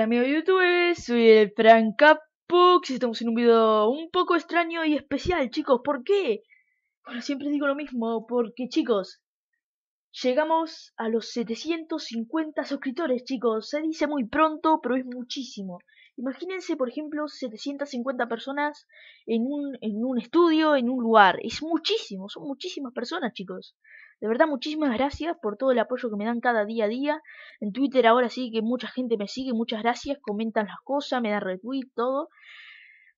Hola amigos youtubers, soy el Francapux y estamos en un video un poco extraño y especial chicos, ¿por qué? Bueno, siempre digo lo mismo, porque chicos, llegamos a los 750 suscriptores chicos, se dice muy pronto, pero es muchísimo. Imagínense, por ejemplo, 750 personas en un, en un estudio, en un lugar. Es muchísimo, son muchísimas personas, chicos. De verdad, muchísimas gracias por todo el apoyo que me dan cada día a día. En Twitter ahora sí que mucha gente me sigue, muchas gracias, comentan las cosas, me dan retweet, todo.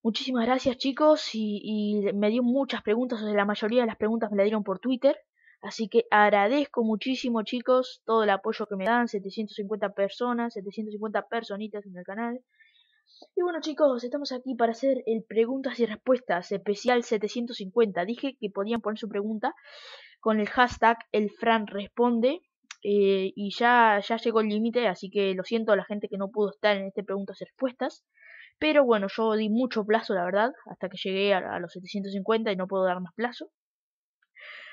Muchísimas gracias chicos y, me dio muchas preguntas, o sea, la mayoría de las preguntas me la dieron por Twitter. Así que agradezco muchísimo chicos todo el apoyo que me dan, 750 personas, 750 personitas en el canal. Y bueno chicos, estamos aquí para hacer el preguntas y respuestas especial 750. Dije que podían poner su pregunta con el hashtag el Fran responde. Eh, y ya, ya llegó el límite, así que lo siento a la gente que no pudo estar en este preguntas y respuestas. Pero bueno, yo di mucho plazo, la verdad, hasta que llegué a, los 750 y no puedo dar más plazo.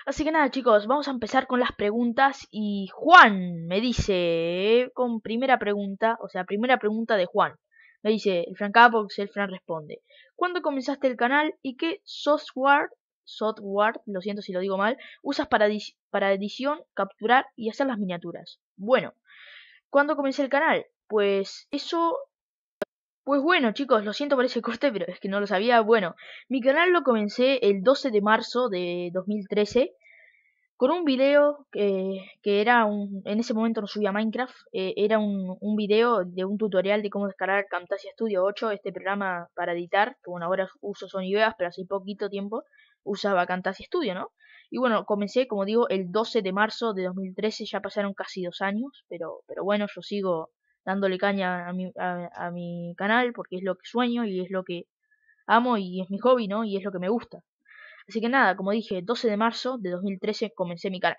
Así que nada, chicos, vamos a empezar con las preguntas. Y Juan me dice, con primera pregunta, o sea, primera pregunta de Juan. Me dice, el Fran Capox, el Fran responde. ¿Cuándo comenzaste el canal y qué software software, lo siento si lo digo mal, usas para, para edición, capturar y hacer las miniaturas. Bueno, ¿cuándo comencé el canal? Pues eso... Pues bueno chicos, lo siento por ese corte, pero es que no lo sabía. Bueno, mi canal lo comencé el 12 de marzo de 2013 con un video que, que era un, en ese momento no subía Minecraft, eh, era un, un, video de un tutorial de cómo descargar Camtasia Studio 8, este programa para editar, bueno, ahora uso Sony Vegas, pero hace poquito tiempo, usaba y Studio, ¿no? Y bueno, comencé, como digo, el 12 de marzo de 2013, ya pasaron casi dos años, pero, pero bueno, yo sigo dándole caña a mi, mi canal porque es lo que sueño y es lo que amo y es mi hobby, ¿no? Y es lo que me gusta. Así que nada, como dije, 12 de marzo de 2013 comencé mi canal.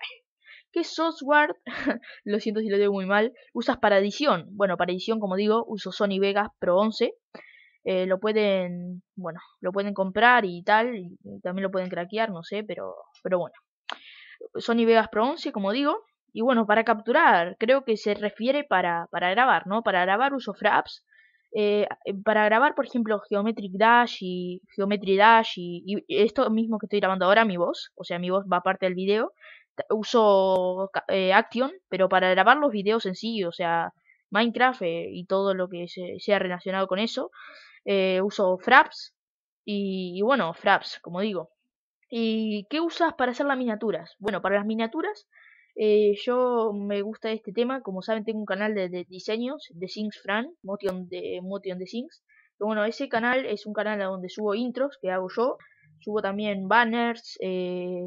¿Qué software, lo siento si lo digo muy mal, usas para edición? Bueno, para edición, como digo, uso Sony Vegas Pro 11 eh, lo pueden, bueno, lo pueden comprar y tal, y, también lo pueden craquear, no sé, pero, pero bueno. Sony Vegas Pro 11, como digo, y bueno, para capturar, creo que se refiere para, para grabar, ¿no? Para grabar uso Fraps, eh, eh, para grabar, por ejemplo, Geometric Dash y Geometry Dash y, esto mismo que estoy grabando ahora, mi voz, o sea, mi voz va aparte del video, uso Action, pero para grabar los videos en sí, o sea, Minecraft y todo lo que sea relacionado con eso. Eh, uso Fraps y, bueno, Fraps, como digo. ¿Y qué usas para hacer las miniaturas? Bueno, para las miniaturas eh, yo me gusta este tema, como saben tengo un canal de, diseños de Things Fran, Motion de, Motion de Things. bueno, ese canal es un canal donde subo intros que hago yo, subo también banners, eh,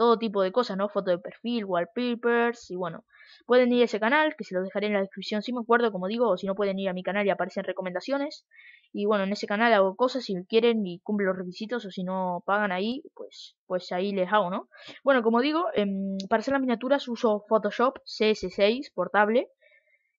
todo tipo de cosas, ¿no? Foto de perfil, wallpapers y bueno. Pueden ir a ese canal, que se los dejaré en la descripción si me acuerdo, como digo, o si no pueden ir a mi canal y aparecen recomendaciones. Y bueno, en ese canal hago cosas si quieren y cumplen los requisitos o si no pagan ahí, pues, pues ahí les hago, ¿no? Bueno, como digo, em, para hacer las miniaturas uso Photoshop CS6 portable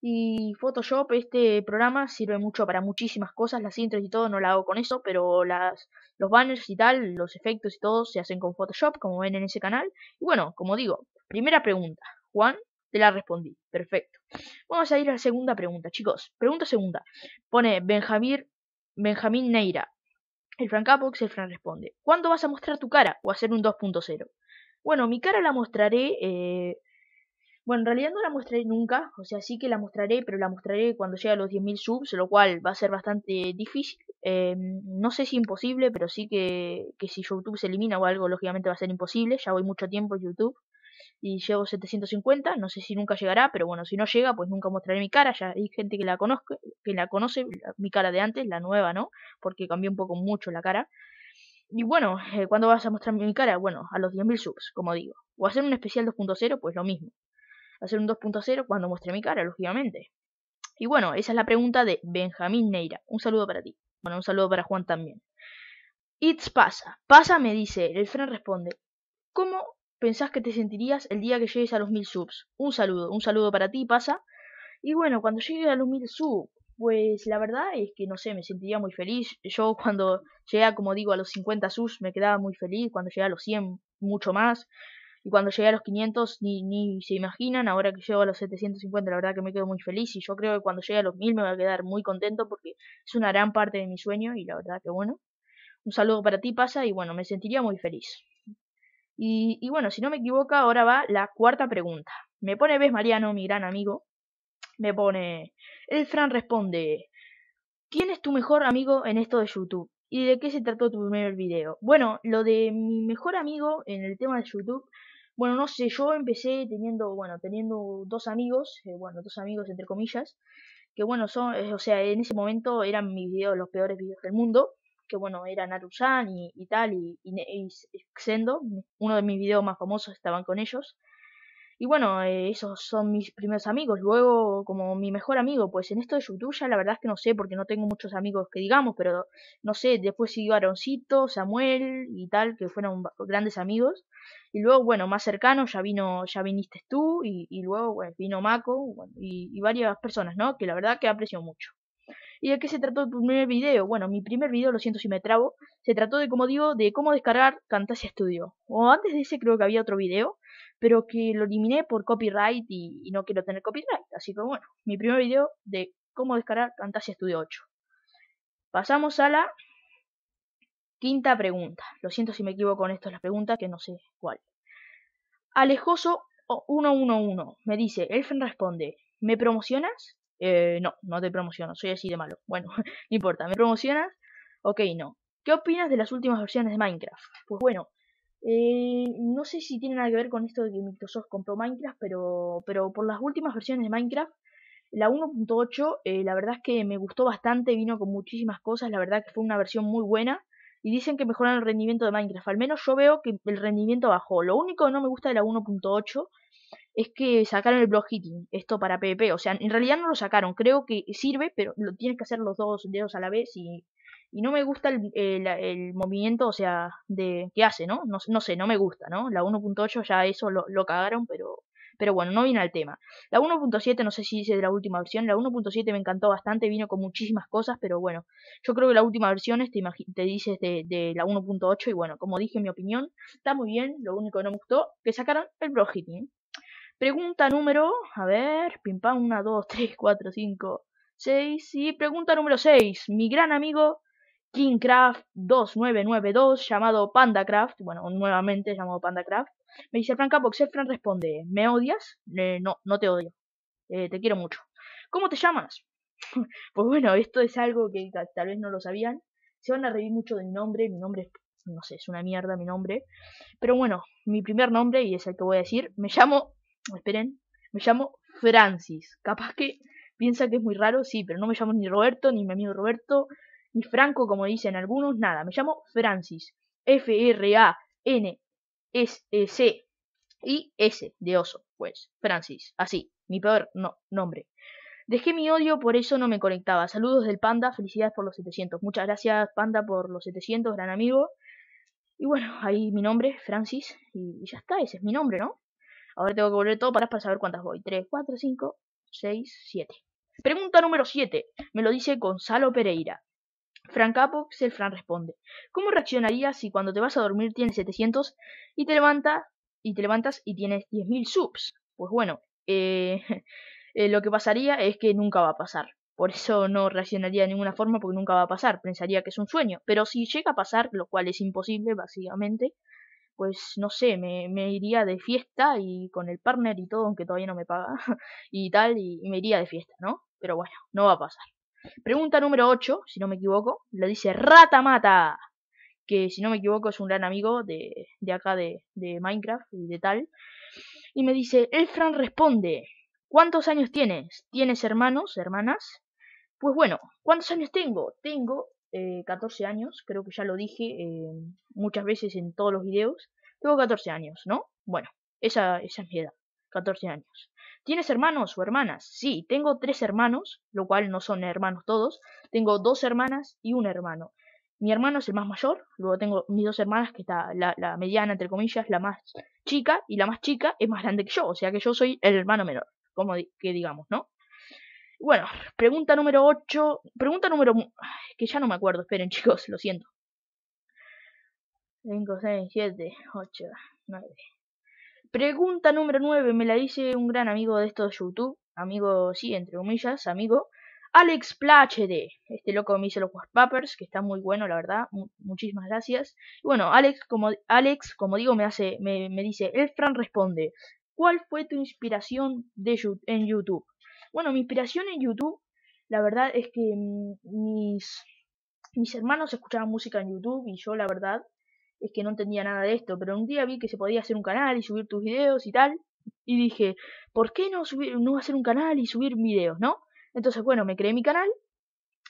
y Photoshop, este programa sirve mucho para muchísimas cosas, las intros y todo no la hago con eso, pero las, los banners y tal, los efectos y todo se hacen con Photoshop, como ven en ese canal. Y bueno, como digo, primera pregunta, Juan, te la respondí, perfecto. Vamos a ir a la segunda pregunta, chicos. Pregunta segunda, pone Benjamín, Benjamín Neira. El Frank Apox, el Frank responde, ¿cuándo vas a mostrar tu cara o hacer un 2.0? Bueno, mi cara la mostraré... Eh, bueno, en realidad no la mostraré nunca, o sea, sí que la mostraré, pero la mostraré cuando llegue a los 10.000 subs, lo cual va a ser bastante difícil. Em, no sé si imposible, pero sí que, que si YouTube se elimina o algo, lógicamente va a ser imposible. Ya voy mucho tiempo en YouTube y llevo 750, no sé si nunca llegará, pero bueno, si no llega, pues nunca mostraré mi cara. Ya hay gente que la, que la conoce, mi cara de antes, la nueva, ¿no? Porque cambió un poco mucho la cara. Y bueno, cuando eh, ¿cuándo vas a mostrar mi cara? Bueno, a los 10.000 subs, como digo. O hacer un especial 2.0, pues lo mismo hacer un 2.0 cuando muestre mi cara, lógicamente. Y bueno, esa es la pregunta de Benjamín Neira. Un saludo para ti. Bueno, un saludo para Juan también. It's pasa. Pasa me dice, el friend responde. ¿Cómo pensás que te sentirías el día que llegues a los mil subs? Un saludo, un saludo para ti, pasa. Y bueno, cuando llegue a los mil subs, pues la verdad es que no sé, me sentiría muy feliz. Yo cuando llegué, como digo, a los 50 subs me quedaba muy feliz. Cuando llegué a los 100, mucho más. Y cuando llegué a los 500 ni, ni se imaginan, ahora que llego a los 750 la verdad que me quedo muy feliz y yo creo que cuando llegue a los 1000 me voy a quedar muy contento porque es una gran parte de mi sueño y la verdad que bueno. Un saludo para ti pasa y bueno, me sentiría muy feliz. Y, y bueno, si no me equivoco, ahora va la cuarta pregunta. Me pone, ves Mariano, mi gran amigo, me pone, el Fran responde, ¿quién es tu mejor amigo en esto de YouTube? ¿Y de qué se trató tu primer video? Bueno, lo de mi mejor amigo en el tema de YouTube bueno, no sé, yo empecé teniendo, bueno, teniendo dos amigos, eh, bueno, dos amigos entre comillas, que bueno, son, eh, o sea, en ese momento eran mis videos, los peores videos del mundo, que bueno, eran Arusan y, y, tal, y, y Xendo, uno de mis videos más famosos estaban con ellos. Y bueno, eh, esos son mis primeros amigos. Luego, como mi mejor amigo, pues en esto de YouTube ya la verdad es que no sé, porque no tengo muchos amigos que digamos, pero no sé, después siguió Aroncito, Samuel y tal, que fueron grandes amigos. Y luego, bueno, más cercano ya vino, ya viniste tú, y, luego bueno, vino Mako, y, y varias personas, ¿no? Que la verdad que aprecio mucho. ¿Y de qué se trató el primer video? Bueno, mi primer video, lo siento si me trabo, se trató de, como digo, de cómo descargar Camtasia Studio. O antes de ese creo que había otro video, pero que lo eliminé por copyright y, no quiero tener copyright. Así que bueno, mi primer video de cómo descargar Camtasia Studio 8. Pasamos a la quinta pregunta. Lo siento si me equivoco con esto, las preguntas que no sé cuál. Alejoso 111 me dice, Elfen responde, ¿me promocionas? Eh, no, no te promociono, soy así de malo. Bueno, no importa, ¿me promocionas? Ok, no. ¿Qué opinas de las últimas versiones de Minecraft? Pues bueno, eh, no sé si tiene nada que ver con esto de que Microsoft compró Minecraft, pero, pero por las últimas versiones de Minecraft, la 1.8, eh, la verdad es que me gustó bastante, vino con muchísimas cosas, la verdad que fue una versión muy buena. Y dicen que mejoran el rendimiento de Minecraft. Al menos yo veo que el rendimiento bajó. Lo único que no me gusta de la 1.8 es que sacaron el blog hitting, esto para PvP. O sea, en realidad no lo sacaron, creo que sirve, pero lo tienes que hacer los dos dedos a la vez y, y no me gusta el, el, movimiento, o sea, de que hace, ¿no? ¿no? ¿no? sé, no me gusta, ¿no? La 1.8 ya eso lo, lo, cagaron, pero... Pero bueno, no viene al tema. La 1.7, no sé si dice de la última versión. La 1.7 me encantó bastante, vino con muchísimas cosas, pero bueno. Yo creo que la última versión es, este, te, dices de, de la 1.8 y bueno, como dije en mi opinión, está muy bien. Lo único que no me gustó, que sacaron el blog hitting. Pregunta número, a ver, pim pam, 1, 2, 3, 4, 5, 6 y pregunta número 6. Mi gran amigo KingCraft2992 llamado PandaCraft, bueno, nuevamente llamado PandaCraft, me dice Franca Frank responde, ¿me odias? Eh, no, no te odio, eh, te quiero mucho. ¿Cómo te llamas? pues bueno, esto es algo que tal vez no lo sabían. Se van a reír mucho del mi nombre, mi nombre es no sé, es una mierda mi nombre. Pero bueno, mi primer nombre, y es el que voy a decir, me llamo Esperen, me llamo Francis. Capaz que piensa que es muy raro, sí, pero no me llamo ni Roberto, ni mi amigo Roberto, ni Franco, como dicen algunos, nada. Me llamo Francis. F-R-A-N-S-C e y S de oso, pues, Francis. Así, mi peor no, nombre. Dejé mi odio, por eso no me conectaba. Saludos del Panda, felicidades por los 700. Muchas gracias, Panda, por los 700, gran amigo. Y bueno, ahí mi nombre, Francis, y ya está, ese es mi nombre, ¿no? Ahora tengo que volver todo para, saber cuántas voy. 3, 4, 5, 6, 7. Pregunta número 7. Me lo dice Gonzalo Pereira. Frank Apox, el Fran responde. ¿Cómo reaccionarías si cuando te vas a dormir tienes 700 y te, levanta, y te levantas y tienes 10.000 subs? Pues bueno, eh, eh, lo que pasaría es que nunca va a pasar. Por eso no reaccionaría de ninguna forma porque nunca va a pasar. Pensaría que es un sueño. Pero si llega a pasar, lo cual es imposible básicamente, pues no sé, me, iría de fiesta y con el partner y todo, aunque todavía no me paga y tal, y, me iría de fiesta, ¿no? Pero bueno, no va a pasar. Pregunta número 8, si no me equivoco, la dice Rata Mata, que si no me equivoco es un gran amigo de, de acá de, Minecraft y de tal. Y me dice, el responde, ¿cuántos años tienes? ¿Tienes hermanos, hermanas? Pues bueno, ¿cuántos años tengo? Tengo 14 eh, años, creo que ya lo dije eh, muchas veces en todos los videos. Tengo 14 años, ¿no? Bueno, esa, es mi edad, 14 años. ¿Tienes hermanos o hermanas? Sí, tengo tres hermanos, lo cual no son hermanos todos. Tengo dos hermanas y un hermano. Mi hermano es el más mayor, luego tengo mis dos hermanas, que está la, la mediana, entre comillas, la más chica, y la más chica es más grande que yo, o sea que yo soy el hermano menor, como que digamos, ¿no? Bueno, pregunta número 8. Pregunta número. Que ya no me acuerdo, esperen, chicos, lo siento. 5, 6, 7, 8, 9. Pregunta número 9. Me la dice un gran amigo de estos YouTube. Amigo, sí, entre comillas, amigo. Alex Plachede. Este loco me hizo los papers, que está muy bueno, la verdad. muchísimas gracias. bueno, Alex, como, Alex, como digo, me hace, me, dice, el Fran responde. ¿Cuál fue tu inspiración de, en YouTube? Bueno, mi inspiración en YouTube, la verdad es que mm, mis, mis hermanos escuchaban música en YouTube y yo la verdad es que no entendía nada de esto, pero un día vi que se podía hacer un canal y subir tus videos y tal, y dije, ¿por qué no, subir, no hacer un canal y subir videos, no? Entonces, bueno, me creé mi canal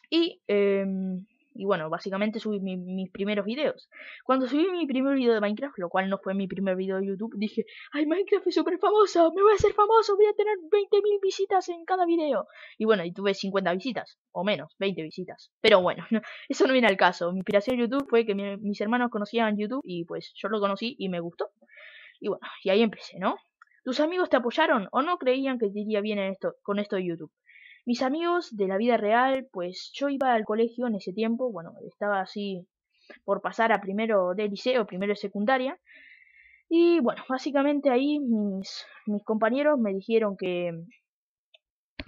y em, y bueno, básicamente subí mis primeros videos. Cuando subí mi primer video de Minecraft, lo cual no fue mi primer video de YouTube, dije, ay, Minecraft es súper famoso, me voy a hacer famoso, voy a tener 20.000 visitas en cada video. Y bueno, y tuve 50 visitas, o menos, 20 visitas. Pero bueno, eso no viene al caso. Mi inspiración en YouTube fue que mis hermanos conocían YouTube y pues yo lo conocí y me gustó. Y bueno, y ahí empecé, ¿no? ¿Tus amigos te apoyaron o no creían que te iría bien esto, con esto de YouTube? Mis amigos de la vida real, pues yo iba al colegio en ese tiempo, bueno, estaba así por pasar a primero de liceo, primero de secundaria. Y bueno, básicamente ahí mis, mis compañeros me dijeron que,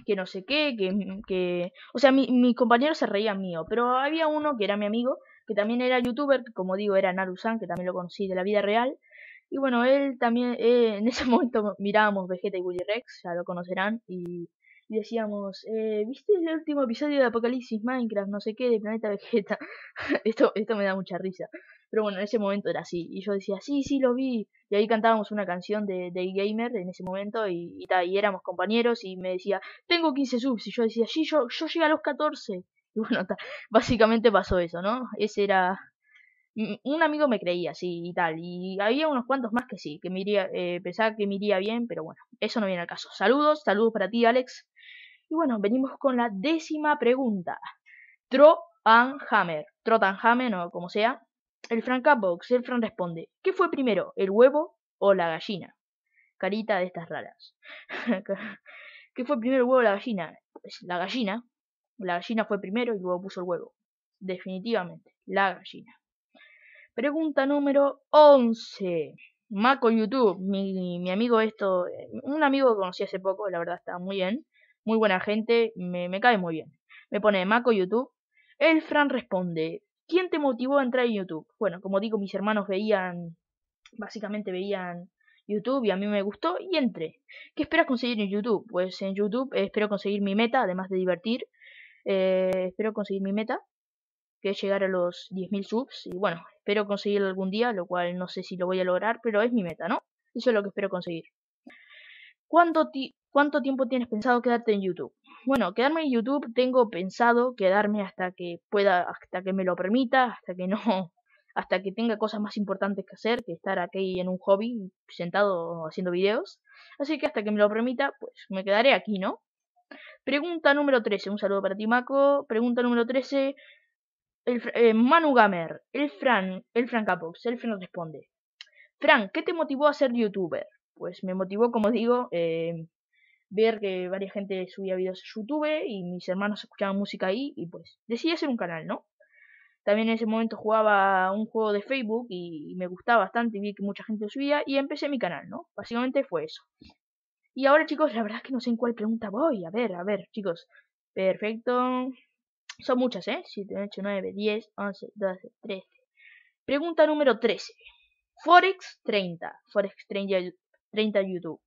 que no sé qué, que, que o sea, mi, mis compañeros se reían mío, pero había uno que era mi amigo, que también era youtuber, como digo era Narusan, que también lo conocí de la vida real. Y bueno, él también, eh, en ese momento mirábamos Vegeta y Willy Rex, ya lo conocerán, y y decíamos, eh, ¿viste el último episodio de Apocalipsis Minecraft? No sé qué, de Planeta Vegeta. esto, esto me da mucha risa. Pero bueno, en ese momento era así. Y yo decía, sí, sí, lo vi. Y ahí cantábamos una canción de, de Gamer en ese momento y, tal y éramos compañeros y me decía, tengo 15 subs. Y yo decía, sí, yo, yo llegué a los 14. Y bueno, básicamente pasó eso, ¿no? Ese era... Un amigo me creía, sí, y tal. Y había unos cuantos más que sí, que me eh, pensaba que me iría bien, pero bueno, eso no viene al caso. Saludos, saludos para ti, Alex. Y bueno, venimos con la décima pregunta. Trotanhammer, Hammer o como sea. El Frank Capbox. el Fran responde, ¿qué fue primero, el huevo o la gallina? Carita de estas raras. ¿Qué fue primero el huevo o la gallina? Pues la gallina. La gallina fue primero y luego puso el huevo. Definitivamente, la gallina. Pregunta número 11. Maco YouTube, mi, mi, amigo esto, un amigo que conocí hace poco, la verdad está muy bien, muy buena gente, me, cae muy bien. Me pone Maco YouTube. El Fran responde, ¿quién te motivó a entrar en YouTube? Bueno, como digo, mis hermanos veían, básicamente veían YouTube y a mí me gustó y entré. ¿Qué esperas conseguir en YouTube? Pues en YouTube espero conseguir mi meta, además de divertir. Eh, espero conseguir mi meta, que es llegar a los 10.000 subs. Y bueno, espero conseguirlo algún día, lo cual no sé si lo voy a lograr, pero es mi meta, ¿no? Eso es lo que espero conseguir. ¿Cuánto, ti ¿Cuánto tiempo tienes pensado quedarte en YouTube? Bueno, quedarme en YouTube tengo pensado quedarme hasta que pueda, hasta que me lo permita, hasta que no, hasta que tenga cosas más importantes que hacer que estar aquí en un hobby sentado haciendo videos. Así que hasta que me lo permita, pues me quedaré aquí, ¿no? Pregunta número 13, un saludo para ti, Mako. Pregunta número 13, el, eh, Manu Gamer, el Fran, el Fran Capox, el Fran responde. Fran, ¿qué te motivó a ser youtuber? pues me motivó, como digo, eh, ver que varias gente subía videos a YouTube y mis hermanos escuchaban música ahí y pues decidí hacer un canal, ¿no? También en ese momento jugaba un juego de Facebook y, me gustaba bastante, y vi que mucha gente lo subía y empecé mi canal, ¿no? Básicamente fue eso. Y ahora chicos, la verdad es que no sé en cuál pregunta voy. A ver, a ver, chicos. Perfecto. Son muchas, ¿eh? 7, 8, 9, 10, 11, 12, 13. Pregunta número 13. Forex 30. Forex 30, 30 YouTube.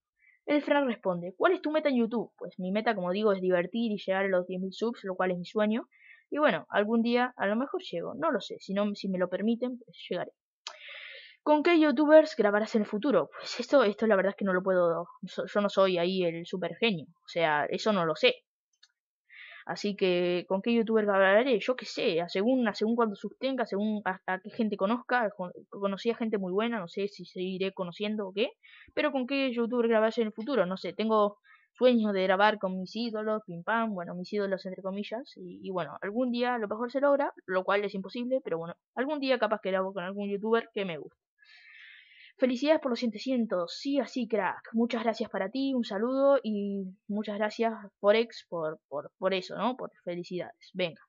El Fran responde, ¿cuál es tu meta en YouTube? Pues mi meta, como digo, es divertir y llegar a los 10.000 subs, lo cual es mi sueño. Y bueno, algún día a lo mejor llego, no lo sé, si, si me lo permiten, pues llegaré. ¿Con qué youtubers grabarás en el futuro? Pues esto, esto la verdad es que no lo puedo, yo no soy ahí el super genio, o sea, eso no lo sé. Así que, ¿con qué youtuber grabaré? Yo qué sé, según, según cuando sustenga, según hasta qué gente conozca, conocí a gente muy buena, no sé si seguiré conociendo o qué, pero con qué youtuber grabaré en el futuro, no sé, tengo sueños de grabar con mis ídolos, pim pam, bueno, mis ídolos entre comillas, y, bueno, algún día lo mejor se logra, lo cual es imposible, pero bueno, algún día capaz que grabo con algún youtuber que me guste. Felicidades por los 700. Sí, así, crack. Muchas gracias para ti, un saludo y muchas gracias Forex, por, eso, ¿no? Por felicidades. Venga.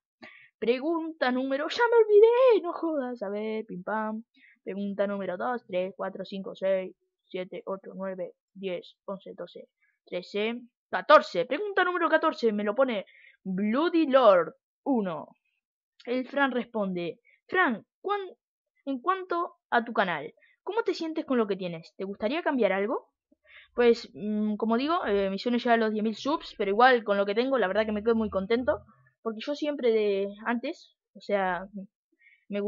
Pregunta número. ¡Ya me olvidé! No jodas. A ver, pim pam. Pregunta número 2, 3, 4, 5, 6, 7, 8, 9, 10, 11, 12, 13, 14. Pregunta número 14. Me lo pone Bloody Lord 1. El Fran responde. Fran, ¿cuán, en cuanto a tu canal, ¿Cómo te sientes con lo que tienes? ¿Te gustaría cambiar algo? Pues, mm, como digo, eh, mi sueño ya a los 10.000 subs, pero igual con lo que tengo, la verdad que me quedo muy contento, porque yo siempre de antes, o sea, me,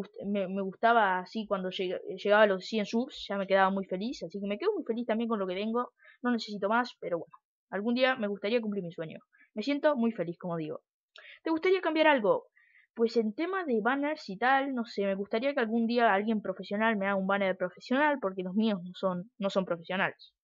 me, gustaba así cuando llegaba a los 100 subs, ya me quedaba muy feliz, así que me quedo muy feliz también con lo que tengo, no necesito más, pero bueno, algún día me gustaría cumplir mi sueño. Me siento muy feliz, como digo. ¿Te gustaría cambiar algo? Pues en tema de banners y tal, no sé, me gustaría que algún día alguien profesional me haga un banner profesional porque los míos no son, no son profesionales.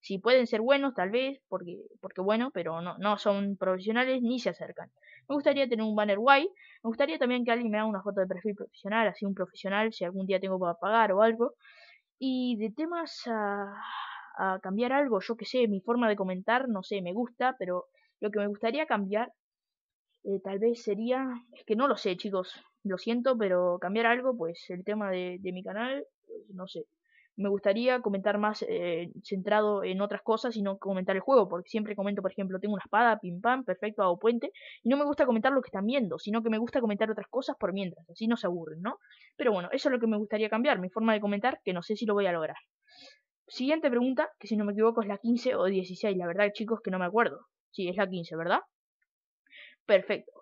Si pueden ser buenos, tal vez, porque, porque bueno, pero no, son profesionales ni se acercan. Me gustaría tener un banner guay. Me gustaría también que alguien me haga una foto de perfil profesional, así un profesional, si algún día tengo para pagar o algo. Y de temas a, a cambiar algo, yo que sé, mi forma de comentar, no sé, me gusta, pero lo que me gustaría cambiar eh, tal vez sería, es que no lo sé chicos, lo siento, pero cambiar algo, pues el tema de, mi canal, pues, no sé. Me gustaría comentar más eh, centrado en otras cosas y no comentar el juego, porque siempre comento, por ejemplo, tengo una espada, pim pam, perfecto, hago puente, y no me gusta comentar lo que están viendo, sino que me gusta comentar otras cosas por mientras, así no se aburren, ¿no? Pero bueno, eso es lo que me gustaría cambiar, mi forma de comentar, que no sé si lo voy a lograr. Siguiente pregunta, que si no me equivoco es la 15 o 16, la verdad chicos que no me acuerdo. Sí, es la 15, ¿verdad? Perfecto.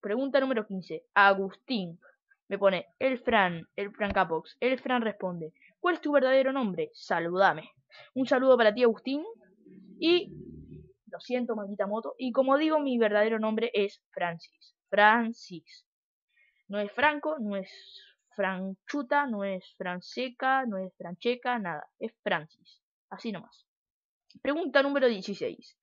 Pregunta número 15. Agustín. Me pone, el Fran, el Fran Capox. El Fran responde, ¿cuál es tu verdadero nombre? Saludame. Un saludo para ti, Agustín. Y, lo siento, maldita Moto. Y como digo, mi verdadero nombre es Francis. Francis. No es Franco, no es Franchuta, no es Franseca, no es Francheca, nada. Es Francis. Así nomás. Pregunta número 16.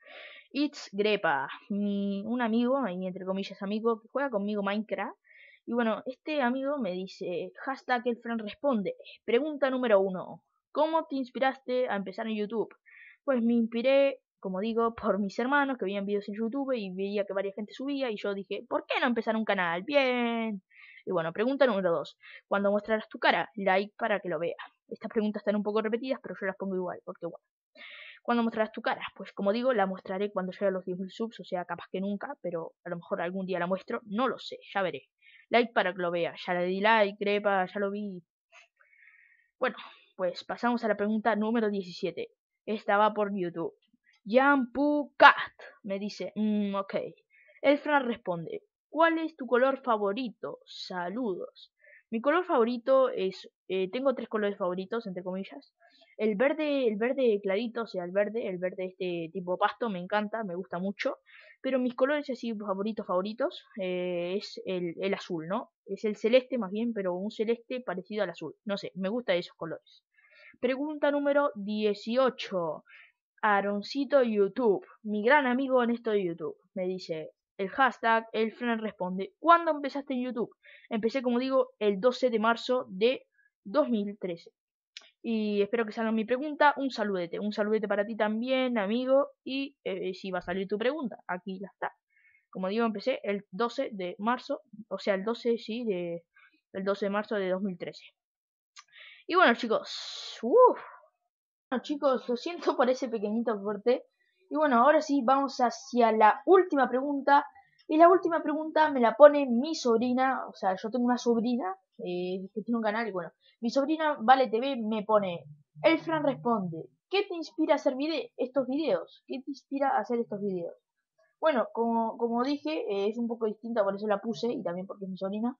It's Grepa, un amigo, y entre comillas amigo, que juega conmigo Minecraft. Y bueno, este amigo me dice, hashtag el friend responde. Pregunta número uno, ¿cómo te inspiraste a empezar en YouTube? Pues me inspiré, como digo, por mis hermanos que veían vídeos en YouTube y veía que varias gente subía y yo dije, ¿por qué no empezar un canal? Bien. Y bueno, pregunta número dos: ¿Cuándo mostrarás tu cara? Like para que lo vea. Estas preguntas están un poco repetidas, pero yo las pongo igual, porque bueno. ¿Cuándo mostrarás tu cara? Pues como digo, la mostraré cuando llegue a los 10.000 subs, o sea, capaz que nunca, pero a lo mejor algún día la muestro, no lo sé, ya veré. Like para que lo vea, ya le di like, crepa, ya lo vi. Bueno, pues pasamos a la pregunta número 17. Esta va por YouTube. Jan Cat me dice, mm, ok. El responde, ¿cuál es tu color favorito? Saludos. Mi color favorito es, eh, tengo tres colores favoritos, entre comillas. El verde, el verde clarito, o sea, el verde, el verde este tipo pasto me encanta, me gusta mucho. Pero mis colores así favoritos, favoritos, eh, es el, azul, ¿no? Es el celeste más bien, pero un celeste parecido al azul. No sé, me gusta esos colores. Pregunta número 18. Aaroncito YouTube, mi gran amigo en esto de YouTube, me dice el hashtag, el friend responde, ¿cuándo empezaste en YouTube? Empecé, como digo, el 12 de marzo de 2013. Y espero que salga mi pregunta. Un saludete. Un saludete para ti también, amigo. Y eh, si va a salir tu pregunta, aquí ya está. Como digo, empecé el 12 de marzo. O sea, el 12, sí, de, el 12 de marzo de 2013. Y bueno, chicos. Uf. Bueno, chicos, lo siento por ese pequeñito fuerte Y bueno, ahora sí, vamos hacia la última pregunta. Y la última pregunta me la pone mi sobrina. O sea, yo tengo una sobrina eh, que tiene un canal, bueno, mi sobrina Vale TV me pone, el responde, ¿qué te inspira a hacer estos videos? ¿Qué te inspira a hacer estos videos? Bueno, como, como dije, es un poco distinta, por eso la puse y también porque es mi sobrina.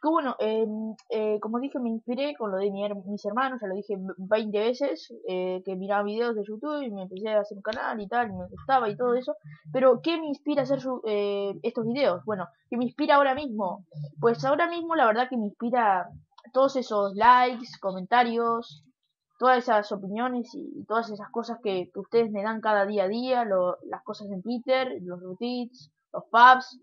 Que bueno, em, eh, como dije, me inspiré con lo de mis hermanos, ya lo dije 20 veces, eh, que miraba videos de YouTube y me empecé a hacer un canal y tal, y me gustaba y todo eso. Pero, ¿qué me inspira hacer eh, estos videos? Bueno, ¿qué me inspira ahora mismo? Pues ahora mismo la verdad que me inspira todos esos likes, comentarios, todas esas opiniones y, todas esas cosas que, ustedes me dan cada día a día, las cosas en Twitter, los retweets, los pubs,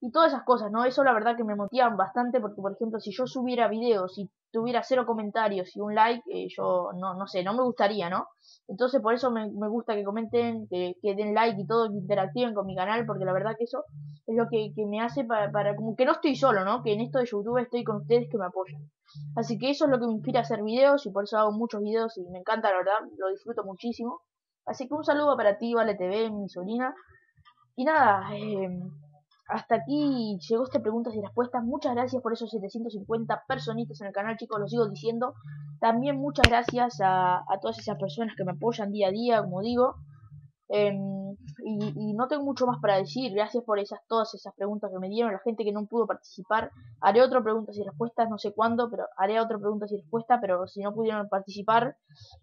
y todas esas cosas, ¿no? Eso la verdad que me motivan bastante porque, por ejemplo, si yo subiera videos y tuviera cero comentarios y un like, eh, yo no, no sé, no me gustaría, ¿no? Entonces por eso me, gusta que comenten, que, que, den like y todo, que interactiven con mi canal, porque la verdad que eso es lo que, me hace para, como que no estoy solo, ¿no? Que en esto de YouTube estoy con ustedes que me apoyan. Así que eso es lo que me inspira a hacer videos y por eso hago muchos videos y me encanta, la verdad, lo disfruto muchísimo. Así que un saludo para ti, Vale TV, mi sobrina. Y nada, eh, hasta aquí llegó este preguntas y respuestas. Muchas gracias por esos 750 personitas en el canal, chicos, lo sigo diciendo. También muchas gracias a todas esas personas que me apoyan día a día, como digo. Em, y, no tengo mucho más para decir. Gracias por esas todas esas preguntas que me dieron. La gente que no pudo participar, haré otra preguntas y respuestas, no sé cuándo, pero haré otra preguntas y respuestas. Pero si no pudieron participar,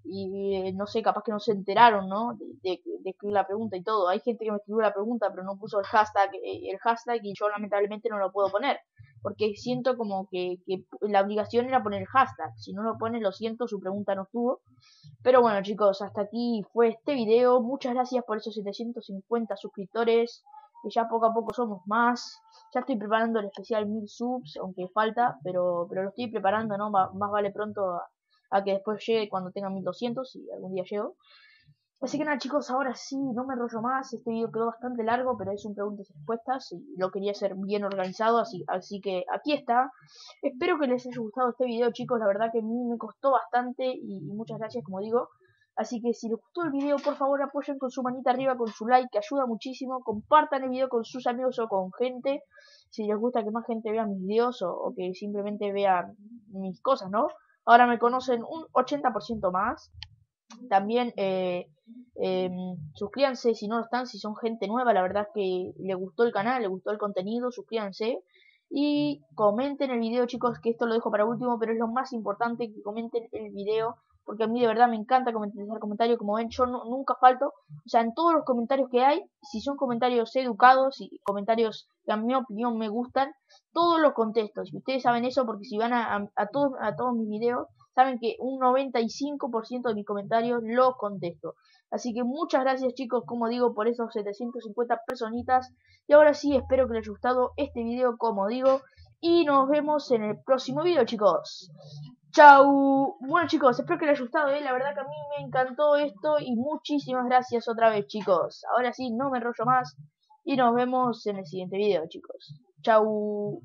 y eh, no sé, capaz que no se enteraron, ¿no? De, escribir la pregunta y todo. Hay gente que me escribió la pregunta, pero no puso el hashtag, eh, el hashtag y yo lamentablemente no lo puedo poner porque siento como que, la obligación era poner el hashtag. Si no lo pones, lo siento, su pregunta no estuvo. Pero bueno, chicos, hasta aquí fue este video. Muchas gracias por esos 750 suscriptores, que ya poco a poco somos más. Ya estoy preparando el especial 1000 subs, aunque falta, pero, pero lo estoy preparando, ¿no? más vale pronto a, a que después llegue cuando tenga 1200, si algún día llego. Así que nada chicos, ahora sí, no me rollo más, este video quedó bastante largo, pero es un preguntas y respuestas y lo quería hacer bien organizado, así, así que aquí está. Espero que les haya gustado este video chicos, la verdad que a mí me costó bastante y, muchas gracias como digo. Así que si les gustó el video, por favor apoyen con su manita arriba, con su like, que ayuda muchísimo. Compartan el video con sus amigos o con gente. Si les gusta que más gente vea mis videos o, o que simplemente vea mis cosas, ¿no? Ahora me conocen un 80% más. También eh, em, suscríbanse si no lo están, si son gente nueva, la verdad es que le gustó el canal, le gustó el contenido, suscríbanse. Y comenten el video, chicos, que esto lo dejo para último, pero es lo más importante que comenten el video, porque a mí de verdad me encanta comentar comentarios. Como ven, yo nunca falto. O sea, en todos los comentarios que hay, si son comentarios educados y comentarios que a mi opinión me gustan, todos los contextos. Y ustedes saben eso porque si van a, a, todos, a todos mis videos, saben que un 95% de mis comentarios los contesto. Así que muchas gracias chicos, como digo, por esos 750 personitas. Y ahora sí, espero que les haya gustado este video, como digo. Y nos vemos en el próximo video, chicos. Chau. Bueno, chicos, espero que les haya gustado, eh. La verdad que a mí me encantó esto y muchísimas gracias otra vez, chicos. Ahora sí, no me enrollo más y nos vemos en el siguiente video, chicos. Chau.